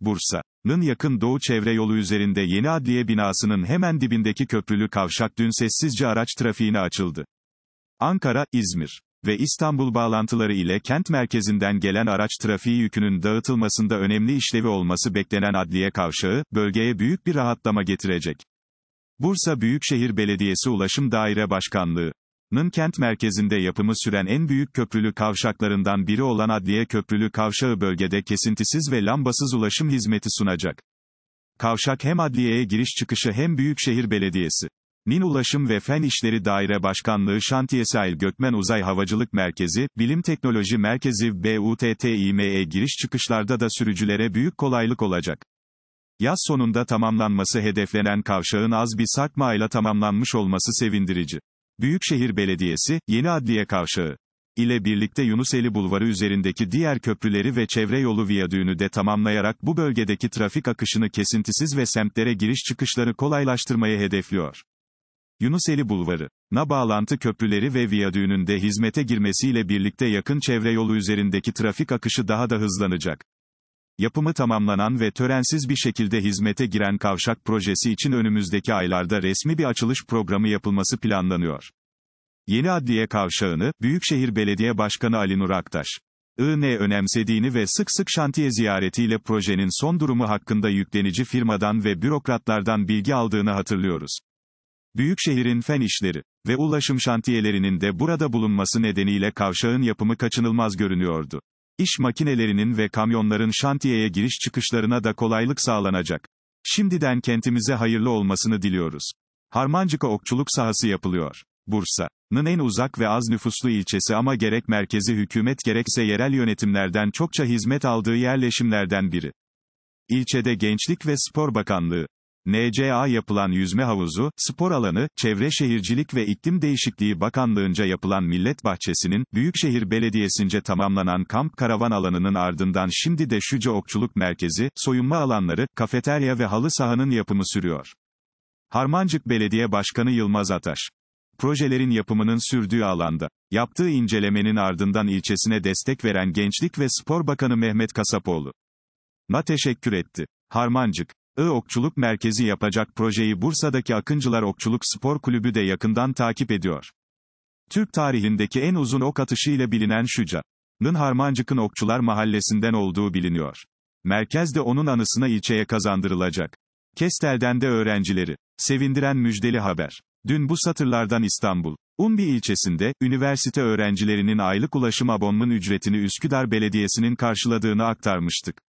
Bursa'nın yakın doğu çevre yolu üzerinde yeni adliye binasının hemen dibindeki köprülü kavşak dün sessizce araç trafiğine açıldı. Ankara, İzmir ve İstanbul bağlantıları ile kent merkezinden gelen araç trafiği yükünün dağıtılmasında önemli işlevi olması beklenen adliye kavşağı, bölgeye büyük bir rahatlama getirecek. Bursa Büyükşehir Belediyesi Ulaşım Daire Başkanlığı Nın kent merkezinde yapımı süren en büyük köprülü kavşaklarından biri olan Adliye Köprülü Kavşağı bölgede kesintisiz ve lambasız ulaşım hizmeti sunacak. Kavşak hem adliyeye giriş çıkışı hem Büyükşehir Belediyesi. Nin Ulaşım ve Fen İşleri Daire Başkanlığı Şantiye Sahil Gökmen Uzay Havacılık Merkezi, Bilim Teknoloji Merkezi BUTTİME giriş çıkışlarda da sürücülere büyük kolaylık olacak. Yaz sonunda tamamlanması hedeflenen kavşağın az bir ile tamamlanmış olması sevindirici. Büyükşehir Belediyesi, Yeni Adliye Kavşağı ile birlikte Yunuseli Bulvarı üzerindeki diğer köprüleri ve çevre yolu viyadüğünü de tamamlayarak bu bölgedeki trafik akışını kesintisiz ve semtlere giriş çıkışları kolaylaştırmayı hedefliyor. Yunuseli Bulvarı, na bağlantı köprüleri ve viyadüğünün de hizmete girmesiyle birlikte yakın çevre yolu üzerindeki trafik akışı daha da hızlanacak. Yapımı tamamlanan ve törensiz bir şekilde hizmete giren kavşak projesi için önümüzdeki aylarda resmi bir açılış programı yapılması planlanıyor. Yeni adliye kavşağını, Büyükşehir Belediye Başkanı Ali Nur Aktaş, IN önemsediğini ve sık sık şantiye ziyaretiyle projenin son durumu hakkında yüklenici firmadan ve bürokratlardan bilgi aldığını hatırlıyoruz. Büyükşehir'in fen işleri ve ulaşım şantiyelerinin de burada bulunması nedeniyle kavşağın yapımı kaçınılmaz görünüyordu. İş makinelerinin ve kamyonların şantiyeye giriş çıkışlarına da kolaylık sağlanacak. Şimdiden kentimize hayırlı olmasını diliyoruz. Harmancıka okçuluk sahası yapılıyor. Bursa'nın en uzak ve az nüfuslu ilçesi ama gerek merkezi hükümet gerekse yerel yönetimlerden çokça hizmet aldığı yerleşimlerden biri. İlçede Gençlik ve Spor Bakanlığı, NCA yapılan yüzme havuzu, spor alanı, Çevre Şehircilik ve İklim Değişikliği Bakanlığınca yapılan Millet Bahçesi'nin, Büyükşehir Belediyesi'nce tamamlanan kamp karavan alanının ardından şimdi de şuca Okçuluk Merkezi, soyunma alanları, kafeterya ve halı sahanın yapımı sürüyor. Harmancık Belediye Başkanı Yılmaz Ataş projelerin yapımının sürdüğü alanda. Yaptığı incelemenin ardından ilçesine destek veren Gençlik ve Spor Bakanı Mehmet Kasapoğlu. Na teşekkür etti. Harmancık, I Okçuluk Merkezi yapacak projeyi Bursa'daki Akıncılar Okçuluk Spor Kulübü de yakından takip ediyor. Türk tarihindeki en uzun ok atışıyla bilinen Şuca'nın Harmancık'ın Okçular Mahallesi'nden olduğu biliniyor. Merkez de onun anısına ilçeye kazandırılacak. Kestel'den de öğrencileri. Sevindiren müjdeli haber. Dün bu satırlardan İstanbul. Unbi ilçesinde, üniversite öğrencilerinin aylık ulaşım abonman ücretini Üsküdar Belediyesi'nin karşıladığını aktarmıştık.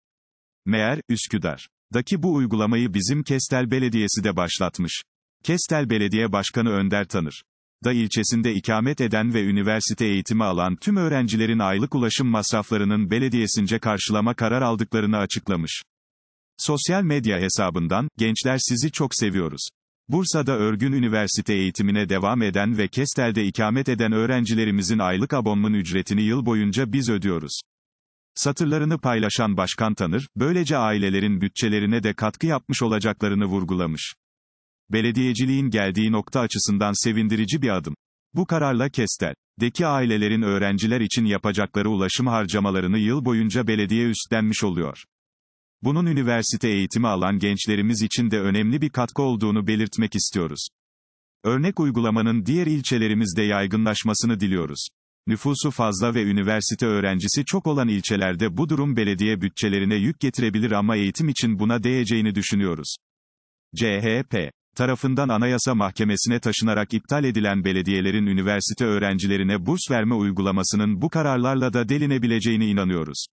Meğer, Üsküdar Daki bu uygulamayı bizim Kestel Belediyesi de başlatmış. Kestel Belediye Başkanı Önder Tanır. Da ilçesinde ikamet eden ve üniversite eğitimi alan tüm öğrencilerin aylık ulaşım masraflarının belediyesince karşılama karar aldıklarını açıklamış. Sosyal medya hesabından, gençler sizi çok seviyoruz. Bursa'da örgün üniversite eğitimine devam eden ve Kestel'de ikamet eden öğrencilerimizin aylık abonman ücretini yıl boyunca biz ödüyoruz. Satırlarını paylaşan başkan tanır, böylece ailelerin bütçelerine de katkı yapmış olacaklarını vurgulamış. Belediyeciliğin geldiği nokta açısından sevindirici bir adım. Bu kararla Kestel'deki ailelerin öğrenciler için yapacakları ulaşım harcamalarını yıl boyunca belediye üstlenmiş oluyor. Bunun üniversite eğitimi alan gençlerimiz için de önemli bir katkı olduğunu belirtmek istiyoruz. Örnek uygulamanın diğer ilçelerimizde yaygınlaşmasını diliyoruz nüfusu fazla ve üniversite öğrencisi çok olan ilçelerde bu durum belediye bütçelerine yük getirebilir ama eğitim için buna değeceğini düşünüyoruz. CHP tarafından Anayasa Mahkemesi'ne taşınarak iptal edilen belediyelerin üniversite öğrencilerine burs verme uygulamasının bu kararlarla da delinebileceğini inanıyoruz.